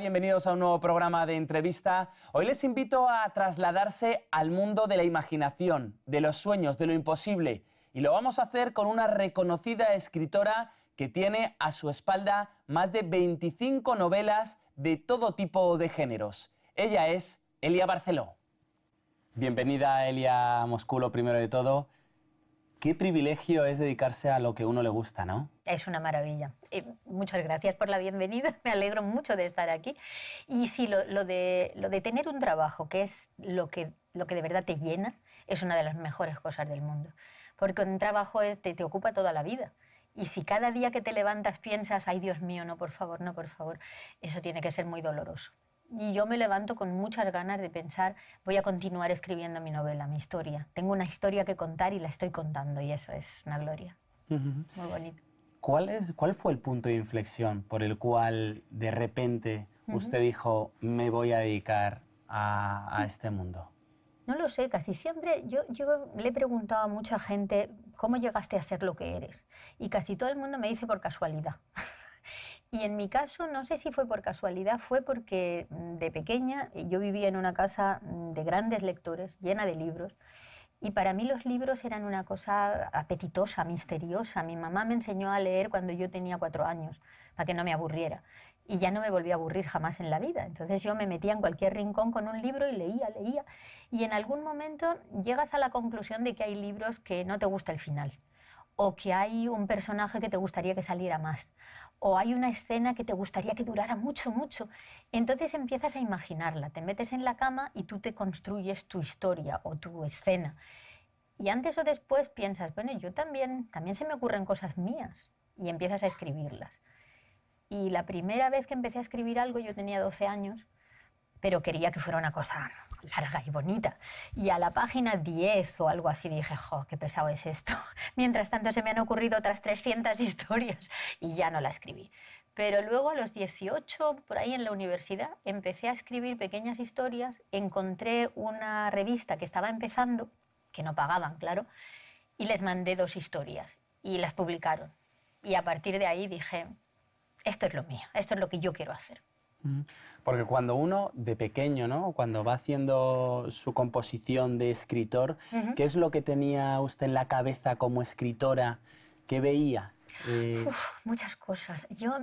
Bienvenidos a un nuevo programa de entrevista. Hoy les invito a trasladarse al mundo de la imaginación, de los sueños, de lo imposible. Y lo vamos a hacer con una reconocida escritora que tiene a su espalda más de 25 novelas de todo tipo de géneros. Ella es Elia Barceló. Bienvenida, Elia Mosculo, primero de todo. Qué privilegio es dedicarse a lo que uno le gusta, ¿no? Es una maravilla. Eh, muchas gracias por la bienvenida. Me alegro mucho de estar aquí. Y sí, lo, de, lo de tener un trabajo que es lo que, lo que de verdad te llena es una de las mejores cosas del mundo. Porque un trabajo te ocupa toda la vida. Y si cada día que te levantas piensas, ay Dios mío, no, por favor, no, por favor, eso tiene que ser muy doloroso y yo me levanto con muchas ganas de pensar, voy a continuar escribiendo mi novela, mi historia. Tengo una historia que contar y la estoy contando y eso es una gloria. Muy bonito. ¿Cuál, es, ¿Cuál fue el punto de inflexión por el cual de repente usted dijo, me voy a dedicar a, a mm. este mundo? No lo sé, casi siempre yo, le he preguntado a mucha gente cómo llegaste a ser lo que eres y casi todo el mundo me dice por casualidad. Y en mi caso, no sé si fue por casualidad, fue porque mm, de pequeña eh, yo vivía en una casa mm, de grandes lectores, llena de libros. Y para mí los libros eran una cosa apetitosa, misteriosa. Mi mamá me enseñó a leer cuando yo tenía cuatro años, para que no me aburriera. Y ya no me volví a aburrir jamás en la vida. Entonces yo me metía en cualquier rincón con un libro y leía, leía. Y en algún momento llegas a la conclusión de que hay libros que no te gusta el final. O que hay un personaje que te gustaría que saliera más o hay una escena que te gustaría que durara mucho, mucho. Entonces empiezas a imaginarla, te metes en la cama y tú te construyes tu historia o tu escena. Y antes o después piensas, bueno, yo también, también se me ocurren cosas mías y empiezas a escribirlas. Y la primera vez que empecé a escribir algo, yo tenía 12 años, pero quería que fuera una cosa larga y bonita. Y a la página 10 o algo así dije, jo, qué pesado es esto. Mientras tanto se me han ocurrido otras 300 historias y ya no la escribí. Pero luego a los 18, por ahí en la universidad, empecé a escribir pequeñas historias, encontré una revista que estaba empezando, que no pagaban, claro, y les mandé dos historias y las publicaron. Y a partir de ahí dije, esto es lo mío, esto es lo que yo quiero hacer. Porque cuando uno de pequeño, ¿no? cuando va haciendo su composición de escritor, ¿qué es lo que tenía usted en la cabeza como escritora? ¿Qué veía? Eh, muchas cosas. Yo,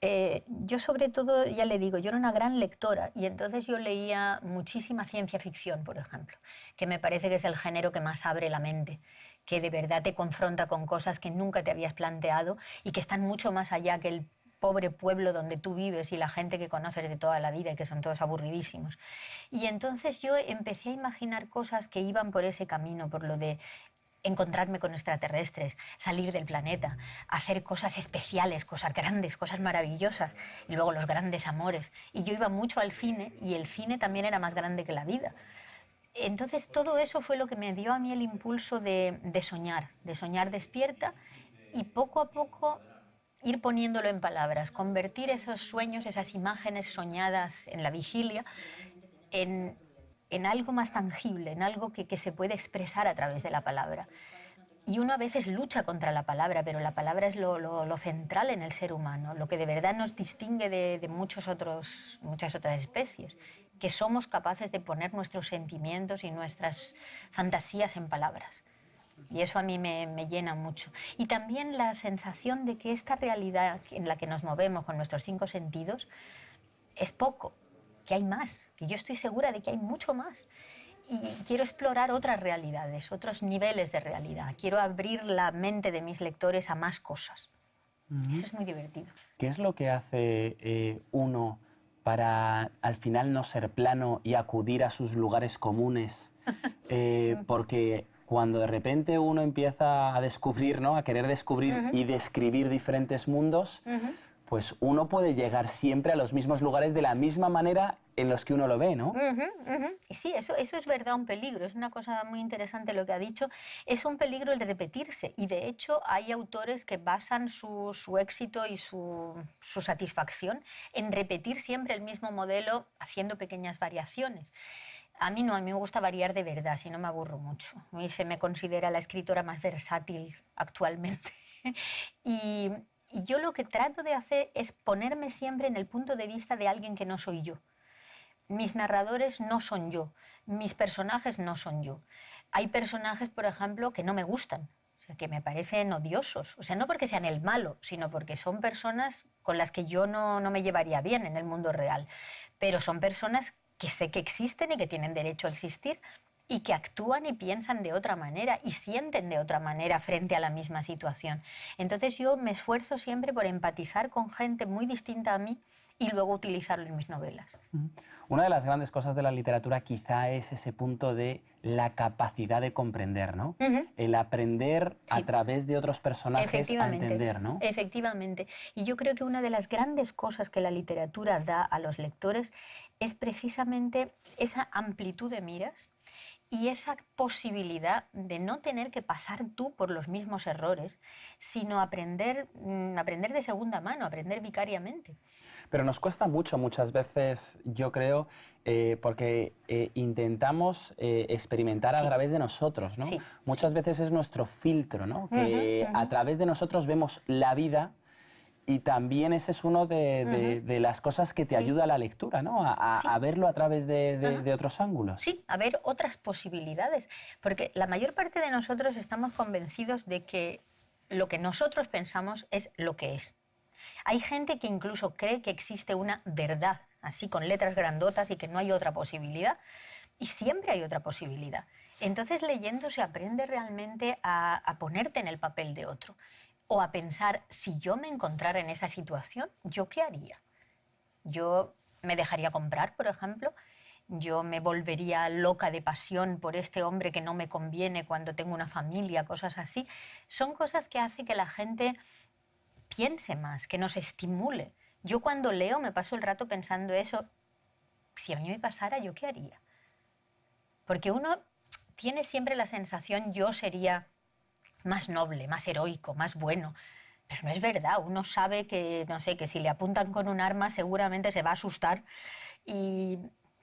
eh, yo sobre todo, ya le digo, yo era una gran lectora y entonces yo leía muchísima ciencia ficción, por ejemplo, que me parece que es el género que más abre la mente que de verdad te confronta con cosas que nunca te habías planteado y que están mucho más allá que el pobre pueblo donde tú vives y la gente que conoces de toda la vida y que son todos aburridísimos. Y entonces yo empecé a imaginar cosas que iban por ese camino, por lo de encontrarme con extraterrestres, salir del planeta, hacer cosas especiales, cosas grandes, cosas maravillosas, y luego los grandes amores. Y yo iba mucho al cine y el cine también era más grande que la vida. Entonces todo eso fue lo que me dio a mí el impulso de, soñar, de soñar despierta y poco a poco ir poniéndolo en palabras, convertir esos sueños, esas imágenes soñadas en la vigilia, en, algo más tangible, en algo que, se puede expresar a través de la palabra. Y uno a veces lucha contra la palabra, pero la palabra es lo, central en el ser humano, lo que de verdad nos distingue de, de, muchos otros, muchas otras especies, que somos capaces de poner nuestros sentimientos y nuestras fantasías en palabras. Y eso a mí me, llena mucho. Y también la sensación de que esta realidad en la que nos movemos con nuestros cinco sentidos es poco, que hay más, que yo estoy segura de que hay mucho más. Y quiero explorar otras realidades, otros niveles de realidad. Quiero abrir la mente de mis lectores a más cosas. Eso es muy divertido. ¿Qué es lo que hace eh, uno para al final no ser plano y acudir a sus lugares comunes? Eh, porque cuando de repente uno empieza a descubrir, ¿no? a querer descubrir y describir diferentes mundos, pues uno puede llegar siempre a los mismos lugares de la misma manera en los que uno lo ve, ¿no? Sí, eso, eso es verdad, un peligro. Es una cosa muy interesante lo que ha dicho. Es un peligro el de repetirse. Y de hecho hay autores que basan su, éxito y su, su, satisfacción en repetir siempre el mismo modelo haciendo pequeñas variaciones. A mí no, a mí me gusta variar de verdad, si no me aburro mucho. Y se me considera la escritora más versátil actualmente. y, yo lo que trato de hacer es ponerme siempre en el punto de vista de alguien que no soy yo. Mis narradores no son yo, mis personajes no son yo. Hay personajes, por ejemplo, que no me gustan, que me parecen odiosos. O sea, no porque sean el malo, sino porque son personas con las que yo no, no me llevaría bien en el mundo real. Pero son personas que sé que existen y que tienen derecho a existir y que actúan y piensan de otra manera y sienten de otra manera frente a la misma situación. Entonces yo me esfuerzo siempre por empatizar con gente muy distinta a mí y luego utilizarlo en mis novelas. Una de las grandes cosas de la literatura quizá es ese punto de la capacidad de comprender, ¿no? El aprender a través de otros personajes a entender, ¿no? Efectivamente. Y yo creo que una de las grandes cosas que la literatura da a los lectores es precisamente esa amplitud de miras y esa posibilidad de no tener que pasar tú por los mismos errores, sino aprender, mm, aprender de segunda mano, aprender vicariamente. Pero nos cuesta mucho muchas veces, yo creo, eh, porque eh, intentamos eh, experimentar a través de nosotros, ¿no? Muchas veces es nuestro filtro, ¿no? Que a través de nosotros vemos la vida y también ese es uno de, las cosas que te ayuda a la lectura, ¿no? A, verlo a través de, otros ángulos. Sí, a ver otras posibilidades. Porque la mayor parte de nosotros estamos convencidos de que lo que nosotros pensamos es lo que es. Hay gente que incluso cree que existe una verdad, así con letras grandotas y que no hay otra posibilidad. Y siempre hay otra posibilidad. Entonces leyendo se aprende realmente a ponerte en el papel de otro o a pensar, si yo me encontrara en esa situación, ¿yo qué haría? Yo me dejaría comprar, por ejemplo, yo me volvería loca de pasión por este hombre que no me conviene cuando tengo una familia, cosas así. Son cosas que hacen que la gente piense más, que nos estimule. Yo cuando leo me paso el rato pensando eso, si a mí me pasara, ¿yo qué haría? Porque uno tiene siempre la sensación, yo sería más noble, más heroico, más bueno. Pero no es verdad, uno sabe que, no sé, que si le apuntan con un arma seguramente se va a asustar y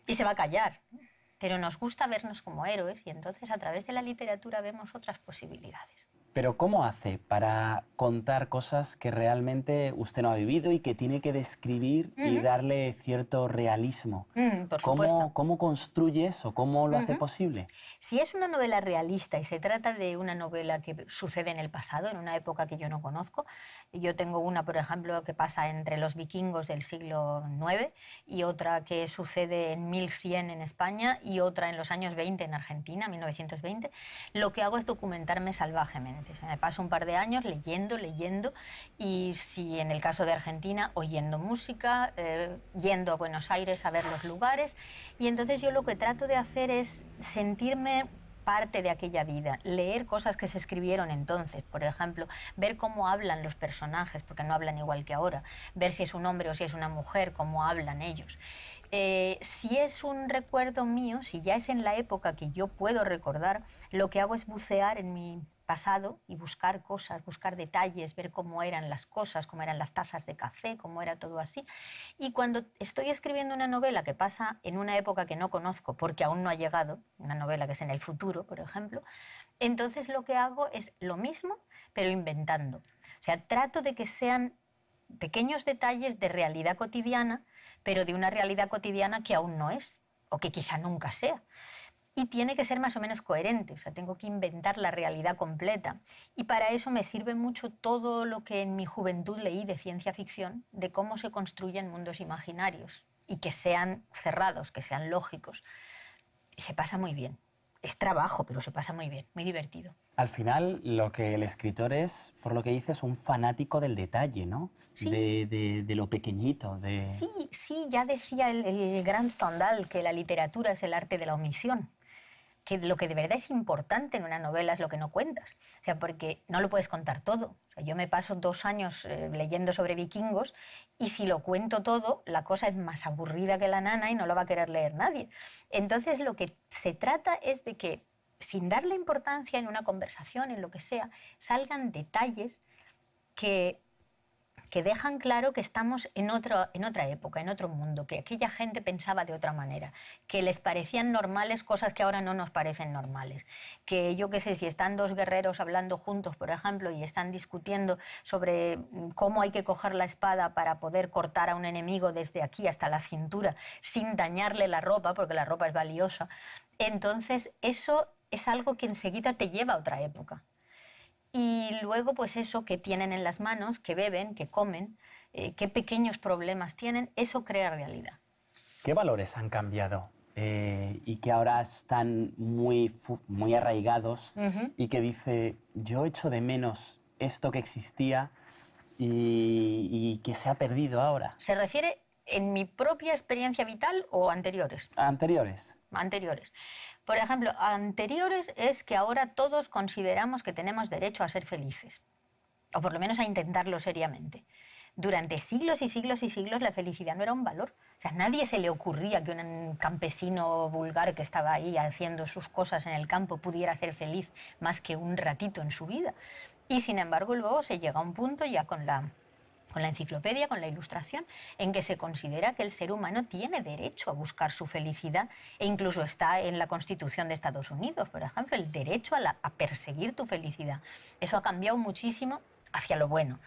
se va a callar. Pero nos gusta vernos como héroes y entonces a través de la literatura vemos otras posibilidades. Pero ¿cómo hace para contar cosas que realmente usted no ha vivido y que tiene que describir y darle cierto realismo? Mm, ¿Cómo, ¿Cómo construye eso? ¿Cómo lo hace posible? Si es una novela realista y se trata de una novela que sucede en el pasado, en una época que yo no conozco, yo tengo una, por ejemplo, que pasa entre los vikingos del siglo IX y otra que sucede en 1100 en España y otra en los años 20 en Argentina, 1920, lo que hago es documentarme salvajemente me paso un par de años leyendo, leyendo, y si en el caso de Argentina, oyendo música, eh, yendo a Buenos Aires a ver los lugares, y entonces yo lo que trato de hacer es sentirme parte de aquella vida, leer cosas que se escribieron entonces, por ejemplo, ver cómo hablan los personajes, porque no hablan igual que ahora, ver si es un hombre o si es una mujer, cómo hablan ellos. Eh, si es un recuerdo mío, si ya es en la época que yo puedo recordar, lo que hago es bucear en mi pasado y buscar cosas, buscar detalles, ver cómo eran las cosas, cómo eran las tazas de café, cómo era todo así. Y cuando estoy escribiendo una novela que pasa en una época que no conozco, porque aún no ha llegado, una novela que es en el futuro, por ejemplo, entonces lo que hago es lo mismo, pero inventando. O sea, trato de que sean pequeños detalles de realidad cotidiana, pero de una realidad cotidiana que aún no es, o que quizá nunca sea y tiene que ser más o menos coherente, o sea, tengo que inventar la realidad completa. Y para eso me sirve mucho todo lo que en mi juventud leí de ciencia ficción, de cómo se construyen mundos imaginarios y que sean cerrados, que sean lógicos. Se pasa muy bien. Es trabajo, pero se pasa muy bien, muy divertido. Al final, lo que el escritor es, por lo que dices, un fanático del detalle, ¿no? De, lo pequeñito. De... Sí, sí, ya decía el, el gran Stendhal que la literatura es el arte de la omisión que lo que de verdad es importante en una novela es lo que no cuentas. O sea, porque no lo puedes contar todo. yo me paso dos años eh, leyendo sobre vikingos y si lo cuento todo, la cosa es más aburrida que la nana y no lo va a querer leer nadie. Entonces, lo que se trata es de que, sin darle importancia en una conversación, en lo que sea, salgan detalles que que dejan claro que estamos en, en otra época, en otro mundo, que aquella gente pensaba de otra manera, que les parecían normales cosas que ahora no nos parecen normales, que yo qué sé, si están dos guerreros hablando juntos, por ejemplo, y están discutiendo sobre mm, cómo hay que coger la espada para poder cortar a un enemigo desde aquí hasta la cintura sin dañarle la ropa, porque la ropa es valiosa, entonces eso es algo que enseguida te lleva a otra época. Y luego, pues eso que tienen en las manos, que beben, que comen, eh, qué pequeños problemas tienen, eso crea realidad. ¿Qué valores han cambiado eh, y que ahora están muy, muy arraigados y que dice, yo echo de menos esto que existía y, y, que se ha perdido ahora? ¿Se refiere en mi propia experiencia vital o anteriores? Anteriores. Anteriores. Por ejemplo, anteriores es que ahora todos consideramos que tenemos derecho a ser felices, o por lo menos a intentarlo seriamente. Durante siglos y siglos y siglos la felicidad no era un valor. O sea, nadie se le ocurría que un campesino vulgar que estaba ahí haciendo sus cosas en el campo pudiera ser feliz más que un ratito en su vida. Y sin embargo luego se llega a un punto ya con la con la enciclopedia, con la ilustración, en que se considera que el ser humano tiene derecho a buscar su felicidad e incluso está en la Constitución de Estados Unidos, por ejemplo, el derecho a, perseguir tu felicidad. Eso ha cambiado muchísimo hacia lo bueno.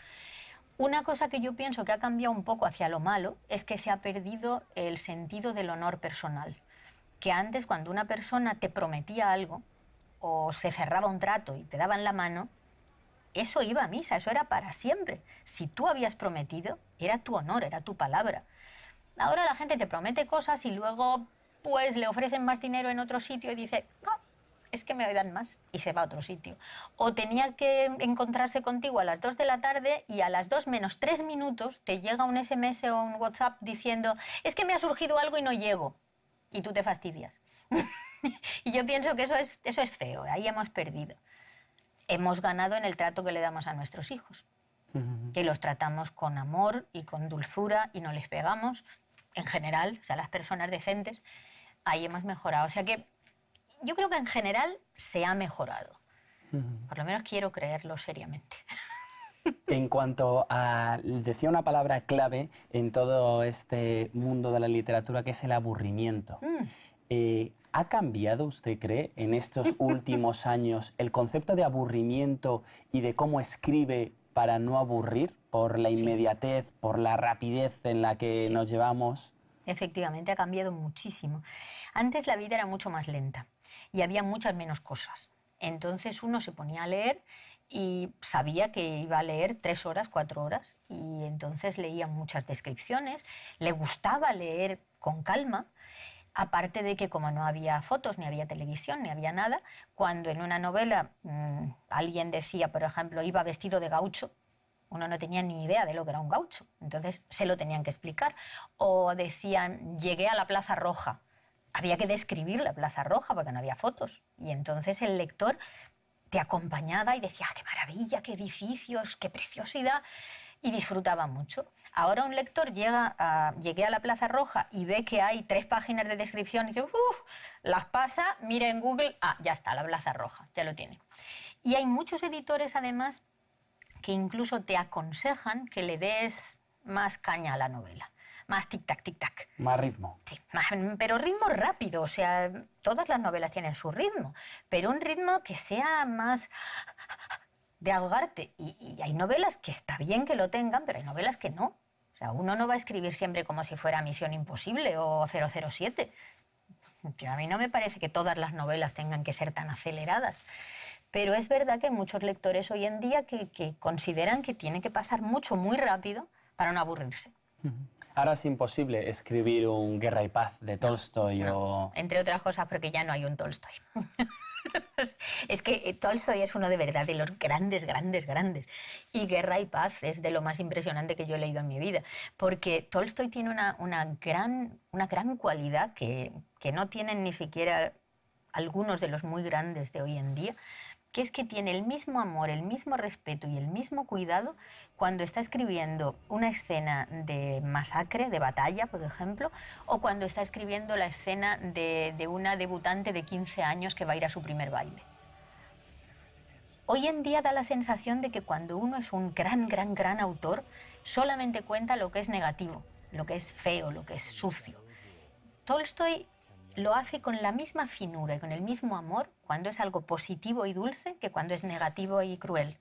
Una cosa que yo pienso que ha cambiado un poco hacia lo malo es que se ha perdido el sentido del honor personal. Que antes cuando una persona te prometía algo o se cerraba un trato y te daban la mano, eso iba a misa, eso era para siempre. Si tú habías prometido, era tu honor, era tu palabra. Ahora la gente te promete cosas y luego pues le ofrecen más dinero en otro sitio y dice, no, es que me dan más y se va a otro sitio. O tenía que encontrarse contigo a las 2 de la tarde y a las 2 menos 3 minutos te llega un SMS o un WhatsApp diciendo, es que me ha surgido algo y no llego. Y tú te fastidias. y yo pienso que eso es, eso es feo, ahí hemos perdido hemos ganado en el trato que le damos a nuestros hijos, que los tratamos con amor y con dulzura y no les pegamos, en general, o sea, las personas decentes, ahí hemos mejorado. O sea que yo creo que en general se ha mejorado. Por lo menos quiero creerlo seriamente. En cuanto a, decía una palabra clave en todo este mundo de la literatura, que es el aburrimiento. Mm. Eh, ¿Ha cambiado, usted cree, en estos últimos años el concepto de aburrimiento y de cómo escribe para no aburrir por la inmediatez, por la rapidez en la que nos llevamos? Efectivamente, ha cambiado muchísimo. Antes la vida era mucho más lenta y había muchas menos cosas. Entonces uno se ponía a leer y sabía que iba a leer tres horas, cuatro horas, y entonces leía muchas descripciones, le gustaba leer con calma, Aparte de que como no había fotos, ni había televisión, ni había nada, cuando en una novela mm, alguien decía, por ejemplo, iba vestido de gaucho, uno no tenía ni idea de lo que era un gaucho, entonces se lo tenían que explicar. O decían, llegué a la Plaza Roja. Había que describir la Plaza Roja porque no había fotos. Y entonces el lector te acompañaba y decía, ah, qué maravilla, qué edificios, qué preciosidad, y disfrutaba mucho. Ahora un lector llega a, a la Plaza Roja y ve que hay tres páginas de descripción y dice, las pasa, mira en Google, ah, ya está, la Plaza Roja, ya lo tiene. Y hay muchos editores además que incluso te aconsejan que le des más caña a la novela más tic-tac, tic-tac. Más ritmo. Sí, pero ritmo rápido, o sea, todas las novelas tienen su ritmo, pero un ritmo que sea más de ahogarte. Y, hay novelas que está bien que lo tengan, pero hay novelas que no. O sea, uno no va a escribir siempre como si fuera Misión Imposible o 007. Yo, a mí no me parece que todas las novelas tengan que ser tan aceleradas. Pero es verdad que hay muchos lectores hoy en día que, consideran que tiene que pasar mucho, muy rápido para no aburrirse. Ahora es imposible escribir un Guerra y Paz de Tolstoy Entre otras cosas porque ya no hay un Tolstoy. es que eh, Tolstoy es uno de verdad de los grandes, grandes, grandes. Y Guerra y Paz es de lo más impresionante que yo he leído en mi vida, porque Tolstoy tiene una, gran, cualidad que no tienen ni siquiera algunos de los muy grandes de hoy en día, que es que tiene el mismo amor, el mismo respeto y el mismo cuidado cuando está escribiendo una escena de masacre, de batalla, por ejemplo, o cuando está escribiendo la escena de, una debutante de 15 años que va a ir a su primer baile. Hoy en día da la sensación de que cuando uno es un gran, gran, gran autor, solamente cuenta lo que es negativo, lo que es feo, lo que es sucio. Tolstoy lo hace con la misma finura y con el mismo amor cuando es algo positivo y dulce que cuando es negativo y cruel.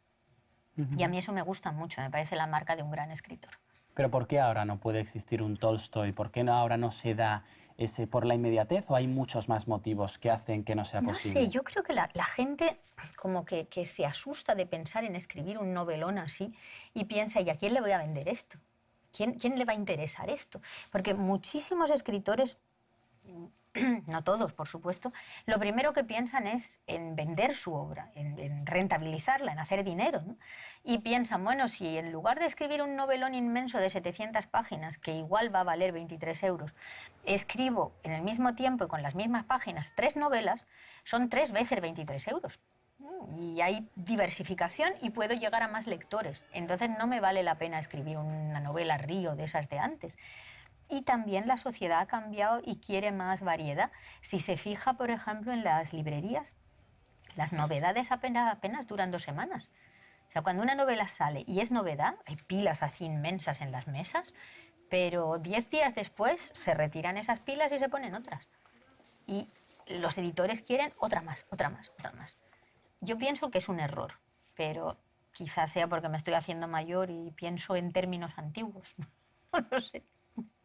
Y a mí eso me gusta mucho, me parece la marca de un gran escritor. Pero ¿por qué ahora no puede existir un Tolstoy? ¿Por qué ahora no se da ese por la inmediatez o hay muchos más motivos que hacen que no sea posible? No sé, yo creo que la, gente como que, se asusta de pensar en escribir un novelón así y piensa, ¿y a quién le voy a vender esto? ¿Quién, quién le va a interesar esto? Porque muchísimos escritores no todos por supuesto, lo primero que piensan es en vender su obra, en, rentabilizarla, en hacer dinero. Y piensan, bueno, si en lugar de escribir un novelón inmenso de 700 páginas, que igual va a valer 23 euros, escribo en el mismo tiempo y con las mismas páginas tres novelas, son tres veces 23 euros. Mm, y hay diversificación y puedo llegar a más lectores. Entonces no me vale la pena escribir una novela río de esas de antes y también la sociedad ha cambiado y quiere más variedad. Si se fija, por ejemplo, en las librerías, las novedades apenas, apenas duran dos semanas. O sea, cuando una novela sale y es novedad, hay pilas así inmensas en las mesas, pero diez días después se retiran esas pilas y se ponen otras. Y los editores quieren otra más, otra más, otra más. Yo pienso que es un error, pero quizás sea porque me estoy haciendo mayor y pienso en términos antiguos. no sé.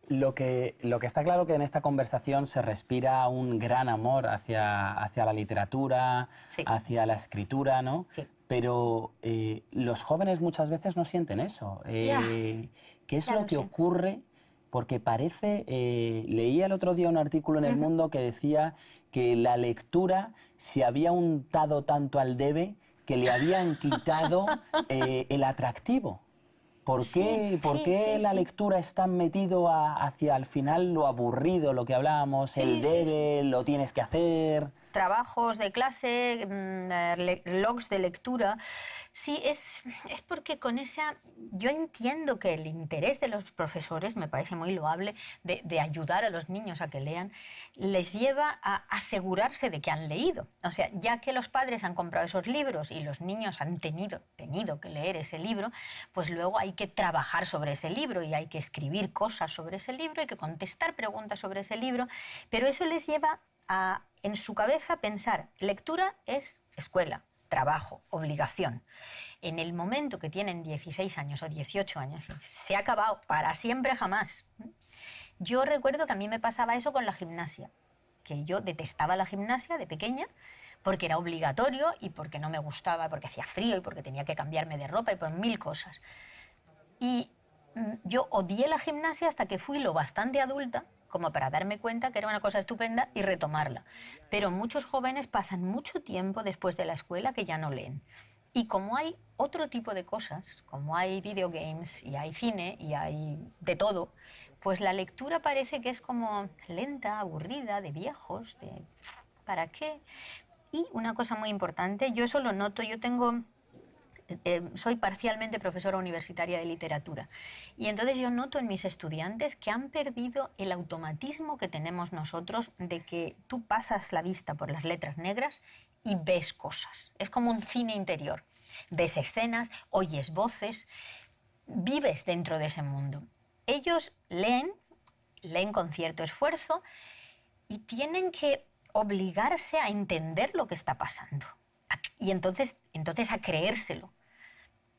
Lo que, está claro que en esta conversación se respira un gran amor hacia, la literatura, hacia la escritura, ¿no? Pero eh, los jóvenes muchas veces no sienten eso. Eh, ¿Qué es lo, que ocurre? Porque parece, eh, leía el otro día un artículo en El Mundo que decía que la lectura se había untado tanto al debe que le habían quitado eh, el atractivo. ¿Por qué, ¿por qué la lectura está metido hacia al final lo aburrido, lo que hablábamos, el debe, lo tienes que hacer? trabajos de clase, mm, eh, logs de lectura. Sí, es, es porque con esa... Yo entiendo que el interés de los profesores, me parece muy loable, de, ayudar a los niños a que lean, les lleva a asegurarse de que han leído. O sea, ya que los padres han comprado esos libros y los niños han tenido, tenido que leer ese libro, pues luego hay que trabajar sobre ese libro y hay que escribir cosas sobre ese libro, hay que contestar preguntas sobre ese libro, pero eso les lleva en su cabeza pensar, lectura es escuela, trabajo, obligación. En el momento que tienen 16 años o 18 años, se ha acabado para siempre jamás. Yo recuerdo que a mí me pasaba eso con la gimnasia, que yo detestaba la gimnasia de pequeña porque era obligatorio y porque no me gustaba, porque hacía frío y porque tenía que cambiarme de ropa y por mil cosas. Y mm, yo odié la gimnasia hasta que fui lo bastante adulta como para darme cuenta que era una cosa estupenda y retomarla. Pero muchos jóvenes pasan mucho tiempo después de la escuela que ya no leen. Y como hay otro tipo de cosas, como hay videogames y hay cine y hay de todo, pues la lectura parece que es como lenta, aburrida, de viejos, de ¿para qué? Y una cosa muy importante, yo eso lo noto, yo tengo eh, soy parcialmente profesora universitaria de literatura. Y entonces yo noto en mis estudiantes que han perdido el automatismo que tenemos nosotros de que tú pasas la vista por las letras negras y ves cosas. Es como un cine interior. Ves escenas, oyes voces, vives dentro de ese mundo. Ellos leen, leen con cierto esfuerzo y tienen que obligarse a entender lo que está pasando y entonces, entonces a creérselo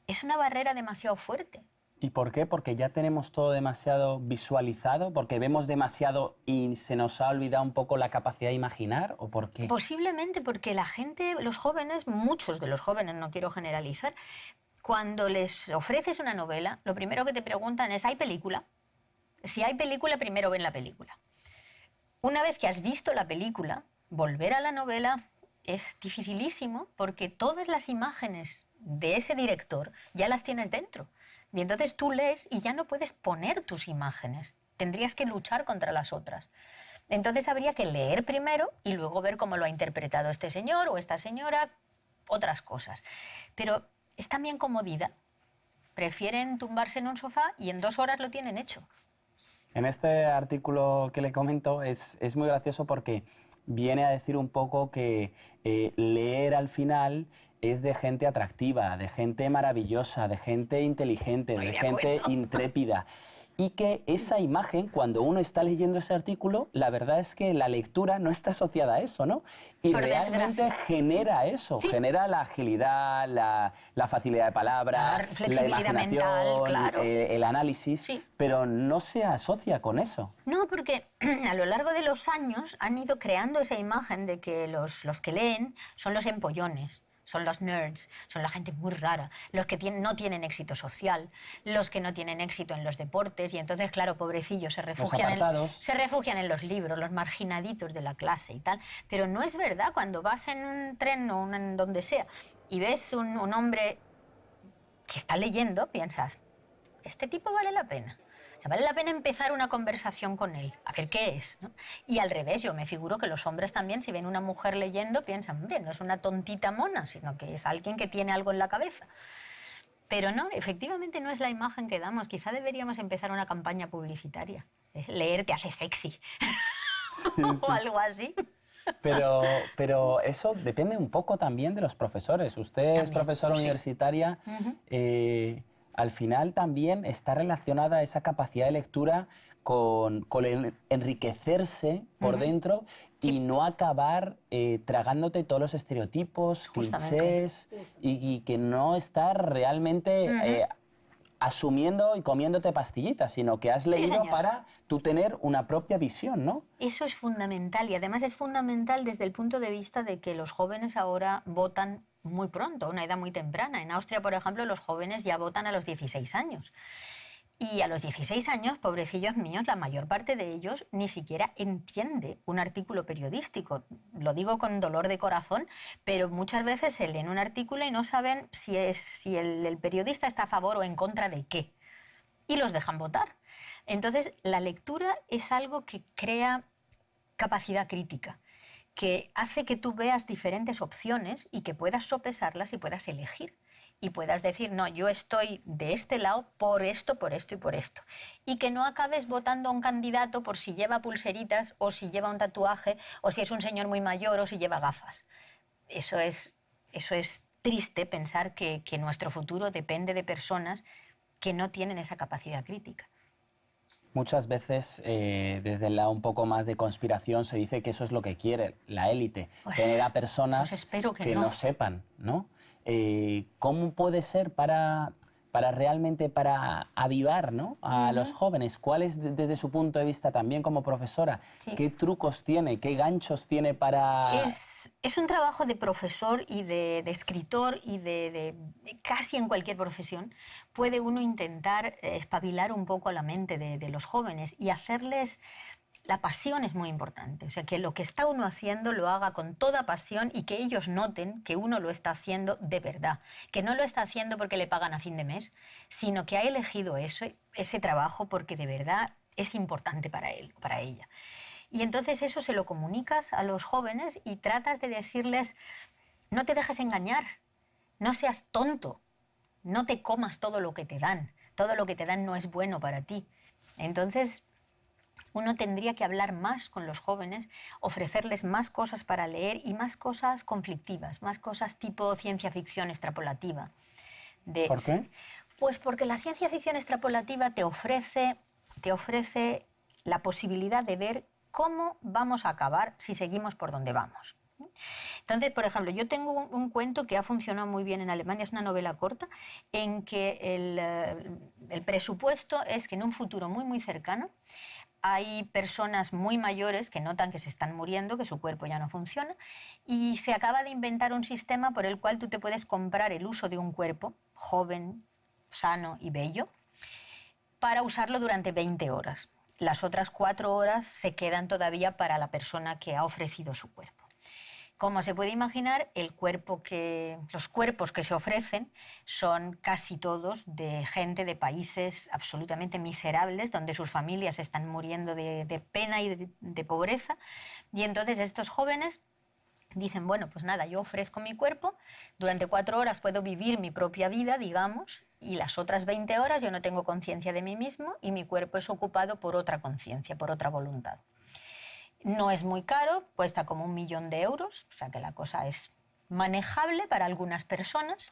es una barrera demasiado fuerte. ¿Y por qué? Porque ya tenemos todo demasiado visualizado, porque vemos demasiado y se nos ha olvidado un poco la capacidad de imaginar, ¿o por qué? Posiblemente porque la gente, los jóvenes, muchos de los jóvenes, no quiero generalizar, cuando les ofreces una novela, lo primero que te preguntan es, ¿hay película? Si hay película, primero ven la película. Una vez que has visto la película, volver a la novela es dificilísimo porque todas las imágenes de ese director ya las tienes dentro. Y entonces tú lees y ya no puedes poner tus imágenes, tendrías que luchar contra las otras. Entonces habría que leer primero y luego ver cómo lo ha interpretado este señor o esta señora, otras cosas. Pero es también comodidad. Prefieren tumbarse en un sofá y en dos horas lo tienen hecho. En este artículo que le comento es, muy gracioso porque viene a decir un poco que eh, leer al final es de gente atractiva, de gente maravillosa, de gente inteligente, de, gente intrépida. Y que esa imagen, cuando uno está leyendo ese artículo, la verdad es que la lectura no está asociada a eso, ¿no? Y realmente genera eso, genera la agilidad, la, facilidad de palabra, la, mental, eh, el, análisis, pero no se asocia con eso. No, porque a lo largo de los años han ido creando esa imagen de que los, los que leen son los empollones son los nerds, son la gente muy rara, los que tienen, no tienen éxito social, los que no tienen éxito en los deportes y entonces, claro, pobrecillos, se refugian, en, se refugian en los libros, los marginaditos de la clase y tal. Pero no es verdad, cuando vas en un tren o en donde sea y ves un hombre que está leyendo, piensas, este tipo vale la pena vale la pena empezar una conversación con él, a ver qué es. Y al revés, yo me figuro que los hombres también, si ven una mujer leyendo, piensan, hombre, no es una tontita mona, sino que es alguien que tiene algo en la cabeza. Pero no, efectivamente no es la imagen que damos. Quizá deberíamos empezar una campaña publicitaria. ¿eh? Leer te hace sexy. o algo así. Pero, pero eso depende un poco también de los profesores. Usted es profesora universitaria al final también está relacionada esa capacidad de lectura con, enriquecerse por dentro y no acabar eh, tragándote todos los estereotipos, clichés y, que no estar realmente... Eh, asumiendo y comiéndote pastillitas, sino que has leído para tú tener una propia visión, ¿no? Eso es fundamental y además es fundamental desde el punto de vista de que los jóvenes ahora votan muy pronto, una edad muy temprana. En Austria, por ejemplo, los jóvenes ya votan a los 16 años. Y a los 16 años, pobrecillos míos, la mayor parte de ellos ni siquiera entiende un artículo periodístico. Lo digo con dolor de corazón, pero muchas veces se leen un artículo y no saben si, el periodista está a favor o en contra de qué. Y los dejan votar. Entonces, la lectura es algo que crea capacidad crítica que hace que tú veas diferentes opciones y que puedas sopesarlas y puedas elegir y puedas decir, no, yo estoy de este lado por esto, por esto y por esto. Y que no acabes votando a un candidato por si lleva pulseritas o si lleva un tatuaje o si es un señor muy mayor o si lleva gafas. Eso es, eso es triste pensar que, que nuestro futuro depende de personas que no tienen esa capacidad crítica. Muchas veces, eh, desde el lado un poco más de conspiración, se dice que eso es lo que quiere la élite, pues, tener a personas pues que, no. sepan, ¿no? Eh, ¿Cómo puede ser para para realmente para avivar a los jóvenes. ¿Cuál es desde su punto de vista también como profesora? ¿Qué trucos tiene? ¿Qué ganchos tiene para...? Es, un trabajo de profesor y de, escritor y de, casi en cualquier profesión. Puede uno intentar eh, espabilar un poco la mente de, los jóvenes y hacerles la pasión es muy importante, o sea, que lo que está uno haciendo lo haga con toda pasión y que ellos noten que uno lo está haciendo de verdad, que no lo está haciendo porque le pagan a fin de mes, sino que ha elegido eso, ese trabajo porque de verdad es importante para él, para ella. Y entonces eso se lo comunicas a los jóvenes y tratas de decirles, no te dejes engañar, no seas tonto, no te comas todo lo que te dan, todo lo que te dan no es bueno para ti. Entonces, uno tendría que hablar más con los jóvenes, ofrecerles más cosas para leer y más cosas conflictivas, más cosas tipo ciencia ficción extrapolativa. ¿Por qué? Pues porque la ciencia ficción extrapolativa te ofrece, te ofrece la posibilidad de ver cómo vamos a acabar si seguimos por donde vamos. Entonces, por ejemplo, yo tengo un, cuento que ha funcionado muy bien en Alemania, es una novela corta, en que el, eh, el presupuesto es que en un futuro muy, muy cercano, hay personas muy mayores que notan que se están muriendo, que su cuerpo ya no funciona, y se acaba de inventar un sistema por el cual tú te puedes comprar el uso de un cuerpo joven, sano y bello, para usarlo durante 20 horas. Las otras cuatro horas se quedan todavía para la persona que ha ofrecido su cuerpo. Como se puede imaginar, los cuerpos que se ofrecen son casi todos de gente de países absolutamente miserables, donde sus familias están muriendo de, pena y de, de pobreza. Y entonces estos jóvenes dicen, bueno, pues nada, yo ofrezco mi cuerpo, durante cuatro horas puedo vivir mi propia vida, digamos, y las otras 20 horas yo no tengo conciencia de mí mismo y mi cuerpo es ocupado por otra conciencia, por otra voluntad. No es muy caro, cuesta como un millón de euros, o sea que la cosa es manejable para algunas personas.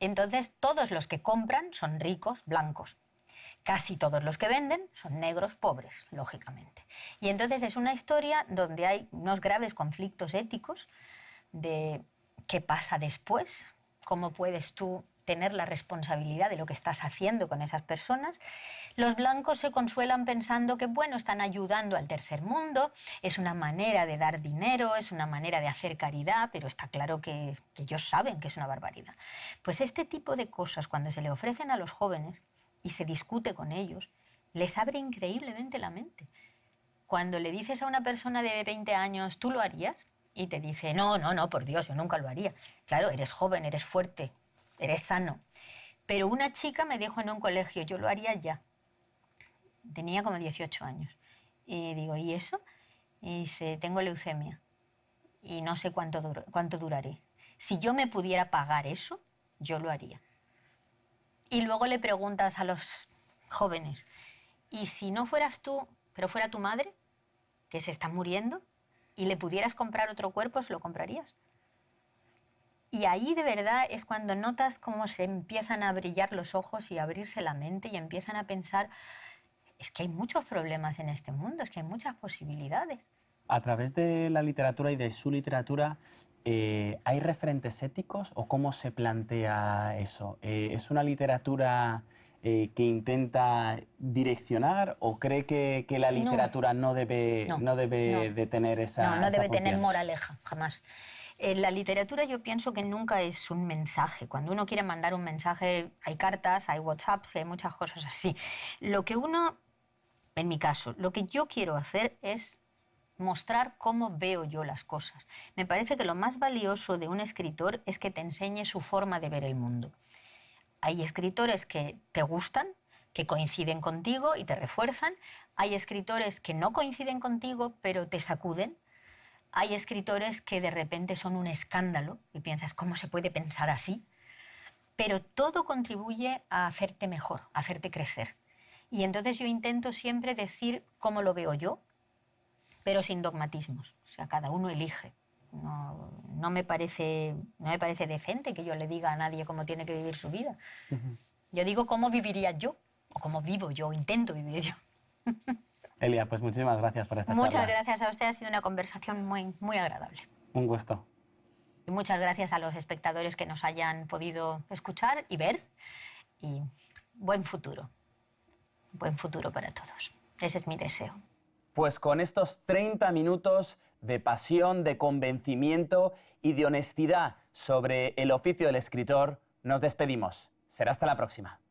Entonces, todos los que compran son ricos, blancos. Casi todos los que venden son negros, pobres, lógicamente. Y entonces es una historia donde hay unos graves conflictos éticos de qué pasa después, cómo puedes tú tener la responsabilidad de lo que estás haciendo con esas personas los blancos se consuelan pensando que, bueno, están ayudando al tercer mundo, es una manera de dar dinero, es una manera de hacer caridad, pero está claro que, que ellos saben que es una barbaridad. Pues este tipo de cosas, cuando se le ofrecen a los jóvenes y se discute con ellos, les abre increíblemente la mente. Cuando le dices a una persona de 20 años, ¿tú lo harías? Y te dice, no, no, no, por Dios, yo nunca lo haría. Claro, eres joven, eres fuerte, eres sano. Pero una chica me dijo en un colegio, yo lo haría ya tenía como 18 años. Y digo, ¿y eso? Y dice, tengo leucemia y no sé cuánto, cuánto duraré. Si yo me pudiera pagar eso, yo lo haría. Y luego le preguntas a los jóvenes, ¿y si no fueras tú, pero fuera tu madre, que se está muriendo, y le pudieras comprar otro cuerpo, se lo comprarías? Y ahí de verdad es cuando notas cómo se empiezan a brillar los ojos y a abrirse la mente y empiezan a pensar, es que hay muchos problemas en este mundo, es que hay muchas posibilidades. A través de la literatura y de su literatura, eh, ¿hay referentes éticos o cómo se plantea eso? Eh, ¿Es una literatura eh, que intenta direccionar o cree que, la literatura no, debe, no, debe de tener esa... No, no debe tener moraleja, jamás. En la literatura yo pienso que nunca es un mensaje. Cuando uno quiere mandar un mensaje, hay cartas, hay WhatsApps, hay muchas cosas así. Lo que uno en mi caso, lo que yo quiero hacer es mostrar cómo veo yo las cosas. Me parece que lo más valioso de un escritor es que te enseñe su forma de ver el mundo. Hay escritores que te gustan, que coinciden contigo y te refuerzan. Hay escritores que no coinciden contigo, pero te sacuden. Hay escritores que de repente son un escándalo y piensas, ¿cómo se puede pensar así? Pero todo contribuye a hacerte mejor, a hacerte crecer. Y entonces yo intento siempre decir cómo lo veo yo, pero sin dogmatismos. O sea, cada uno elige. No, no, me parece, no me parece decente que yo le diga a nadie cómo tiene que vivir su vida. Yo digo cómo viviría yo, o cómo vivo yo, intento vivir yo. Elia, pues muchísimas gracias por esta muchas charla. Muchas gracias a usted, ha sido una conversación muy, muy agradable. Un gusto. Y muchas gracias a los espectadores que nos hayan podido escuchar y ver. Y buen futuro buen futuro para todos. Ese es mi deseo. Pues con estos 30 minutos de pasión, de convencimiento y de honestidad sobre el oficio del escritor, nos despedimos. Será hasta la próxima.